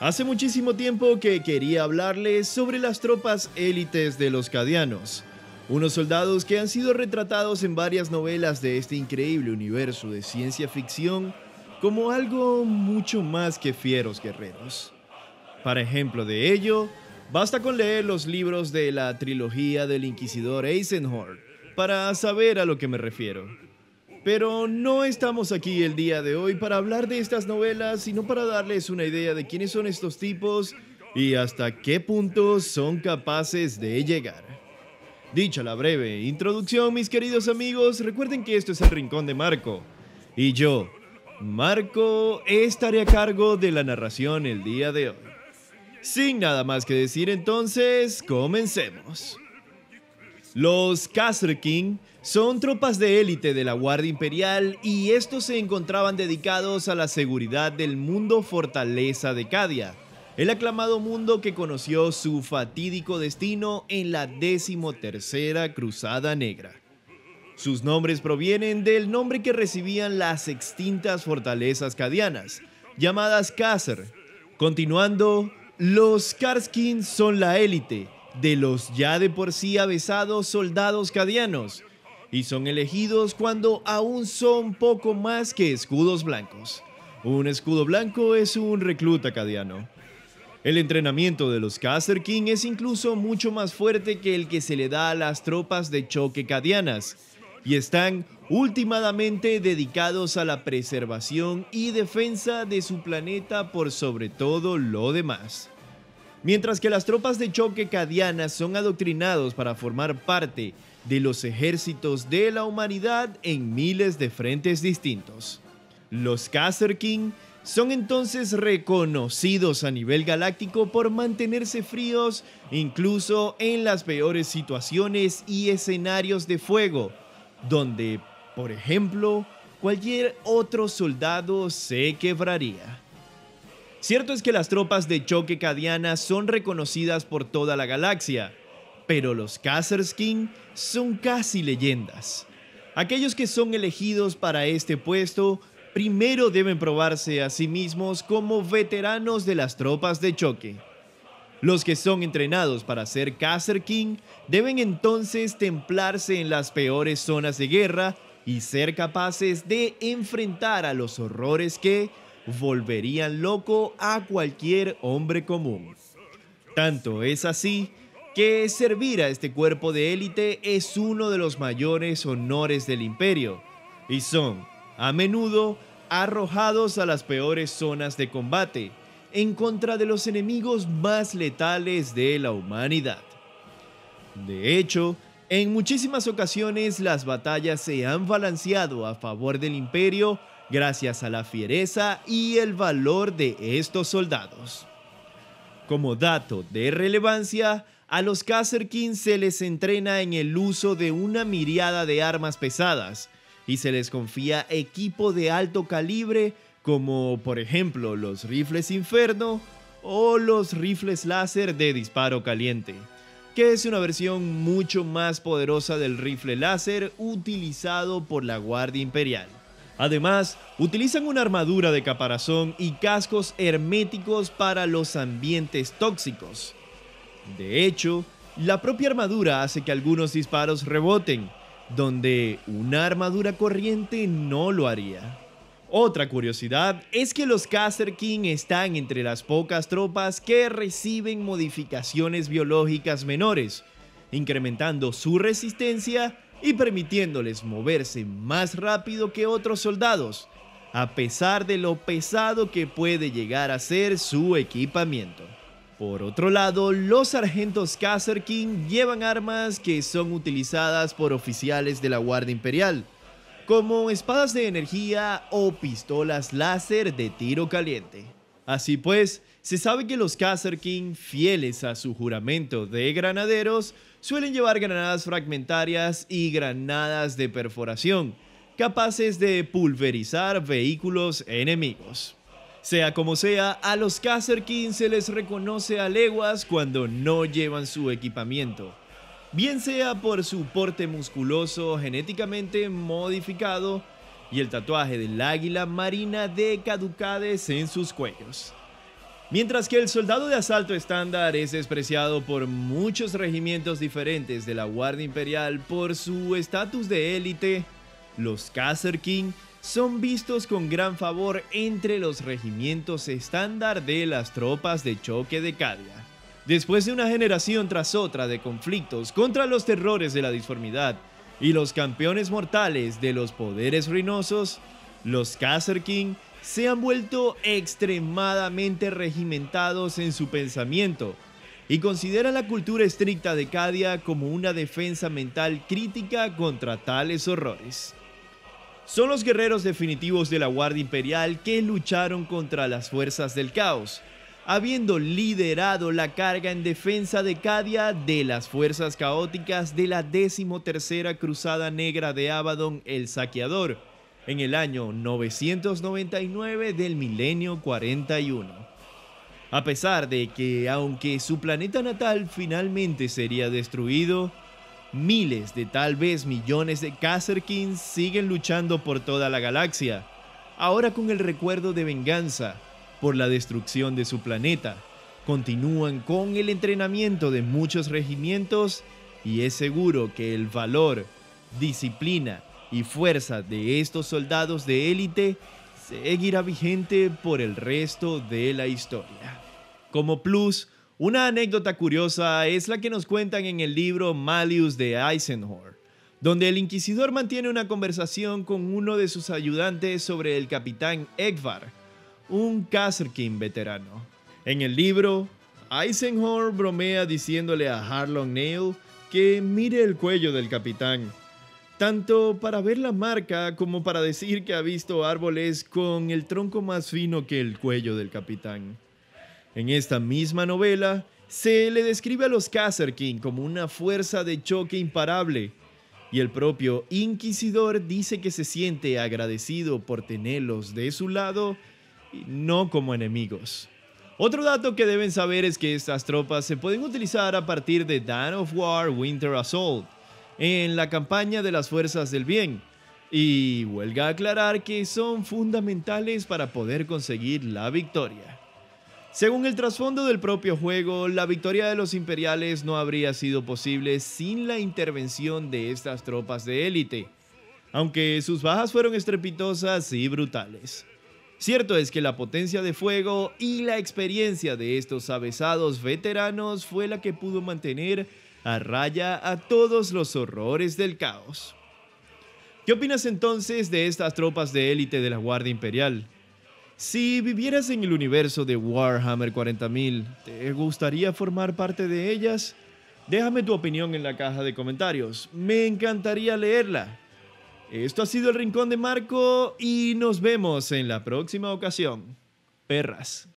Hace muchísimo tiempo que quería hablarles sobre las tropas élites de los cadianos, unos soldados que han sido retratados en varias novelas de este increíble universo de ciencia ficción como algo mucho más que fieros guerreros. Para ejemplo de ello, basta con leer los libros de la trilogía del inquisidor Eisenhorn para saber a lo que me refiero. Pero no estamos aquí el día de hoy para hablar de estas novelas, sino para darles una idea de quiénes son estos tipos y hasta qué punto son capaces de llegar. Dicha la breve introducción, mis queridos amigos, recuerden que esto es el Rincón de Marco. Y yo, Marco, estaré a cargo de la narración el día de hoy. Sin nada más que decir entonces, comencemos. Los Kasr King son tropas de élite de la Guardia Imperial y estos se encontraban dedicados a la seguridad del mundo fortaleza de Cadia, el aclamado mundo que conoció su fatídico destino en la decimotercera Cruzada Negra. Sus nombres provienen del nombre que recibían las extintas fortalezas cadianas, llamadas Kasr. Continuando, los Karskin son la élite, de los ya de por sí avesados soldados cadianos, y son elegidos cuando aún son poco más que escudos blancos. Un escudo blanco es un recluta cadiano. El entrenamiento de los Caster King es incluso mucho más fuerte que el que se le da a las tropas de choque cadianas, y están últimamente dedicados a la preservación y defensa de su planeta por sobre todo lo demás. Mientras que las tropas de choque cadianas son adoctrinados para formar parte de los ejércitos de la humanidad en miles de frentes distintos. Los King son entonces reconocidos a nivel galáctico por mantenerse fríos incluso en las peores situaciones y escenarios de fuego, donde, por ejemplo, cualquier otro soldado se quebraría. Cierto es que las tropas de choque cadiana son reconocidas por toda la galaxia, pero los King son casi leyendas. Aquellos que son elegidos para este puesto primero deben probarse a sí mismos como veteranos de las tropas de choque. Los que son entrenados para ser Caster King deben entonces templarse en las peores zonas de guerra y ser capaces de enfrentar a los horrores que volverían loco a cualquier hombre común. Tanto es así que servir a este cuerpo de élite es uno de los mayores honores del imperio, y son, a menudo, arrojados a las peores zonas de combate, en contra de los enemigos más letales de la humanidad. De hecho, en muchísimas ocasiones las batallas se han balanceado a favor del imperio gracias a la fiereza y el valor de estos soldados. Como dato de relevancia, a los Kazerkin se les entrena en el uso de una miriada de armas pesadas y se les confía equipo de alto calibre como por ejemplo los rifles Inferno o los rifles láser de disparo caliente, que es una versión mucho más poderosa del rifle láser utilizado por la Guardia Imperial. Además, utilizan una armadura de caparazón y cascos herméticos para los ambientes tóxicos. De hecho, la propia armadura hace que algunos disparos reboten, donde una armadura corriente no lo haría. Otra curiosidad es que los Caster King están entre las pocas tropas que reciben modificaciones biológicas menores, incrementando su resistencia y permitiéndoles moverse más rápido que otros soldados, a pesar de lo pesado que puede llegar a ser su equipamiento. Por otro lado, los sargentos Kasser King llevan armas que son utilizadas por oficiales de la Guardia Imperial, como espadas de energía o pistolas láser de tiro caliente. Así pues, se sabe que los Casterkin, King, fieles a su juramento de granaderos, suelen llevar granadas fragmentarias y granadas de perforación, capaces de pulverizar vehículos enemigos. Sea como sea, a los Casterkin King se les reconoce a leguas cuando no llevan su equipamiento, bien sea por su porte musculoso genéticamente modificado y el tatuaje del águila marina de caducades en sus cuellos. Mientras que el soldado de asalto estándar es despreciado por muchos regimientos diferentes de la Guardia Imperial por su estatus de élite, los Caster King son vistos con gran favor entre los regimientos estándar de las tropas de choque de Cadia. Después de una generación tras otra de conflictos contra los terrores de la disformidad y los campeones mortales de los poderes ruinosos, los Caster King se han vuelto extremadamente regimentados en su pensamiento y consideran la cultura estricta de Cadia como una defensa mental crítica contra tales horrores. Son los guerreros definitivos de la Guardia Imperial que lucharon contra las fuerzas del caos, habiendo liderado la carga en defensa de Cadia de las fuerzas caóticas de la tercera Cruzada Negra de Abaddon el Saqueador, en el año 999 del milenio 41. A pesar de que, aunque su planeta natal finalmente sería destruido, miles de tal vez millones de Kasserkins siguen luchando por toda la galaxia, ahora con el recuerdo de venganza por la destrucción de su planeta. Continúan con el entrenamiento de muchos regimientos y es seguro que el valor, disciplina y fuerza de estos soldados de élite seguirá vigente por el resto de la historia. Como plus, una anécdota curiosa es la que nos cuentan en el libro Malius de Eisenhower, donde el inquisidor mantiene una conversación con uno de sus ayudantes sobre el capitán Egvar, un Kazerkin veterano. En el libro, Eisenhower bromea diciéndole a Harlow Neal que mire el cuello del capitán tanto para ver la marca como para decir que ha visto árboles con el tronco más fino que el cuello del capitán. En esta misma novela, se le describe a los King como una fuerza de choque imparable, y el propio Inquisidor dice que se siente agradecido por tenerlos de su lado, y no como enemigos. Otro dato que deben saber es que estas tropas se pueden utilizar a partir de Dawn of War Winter Assault, en la campaña de las fuerzas del bien. Y a aclarar que son fundamentales para poder conseguir la victoria. Según el trasfondo del propio juego, la victoria de los imperiales no habría sido posible sin la intervención de estas tropas de élite, aunque sus bajas fueron estrepitosas y brutales. Cierto es que la potencia de fuego y la experiencia de estos avesados veteranos fue la que pudo mantener a a todos los horrores del caos. ¿Qué opinas entonces de estas tropas de élite de la Guardia Imperial? Si vivieras en el universo de Warhammer 40.000, ¿te gustaría formar parte de ellas? Déjame tu opinión en la caja de comentarios, me encantaría leerla. Esto ha sido el Rincón de Marco y nos vemos en la próxima ocasión. Perras.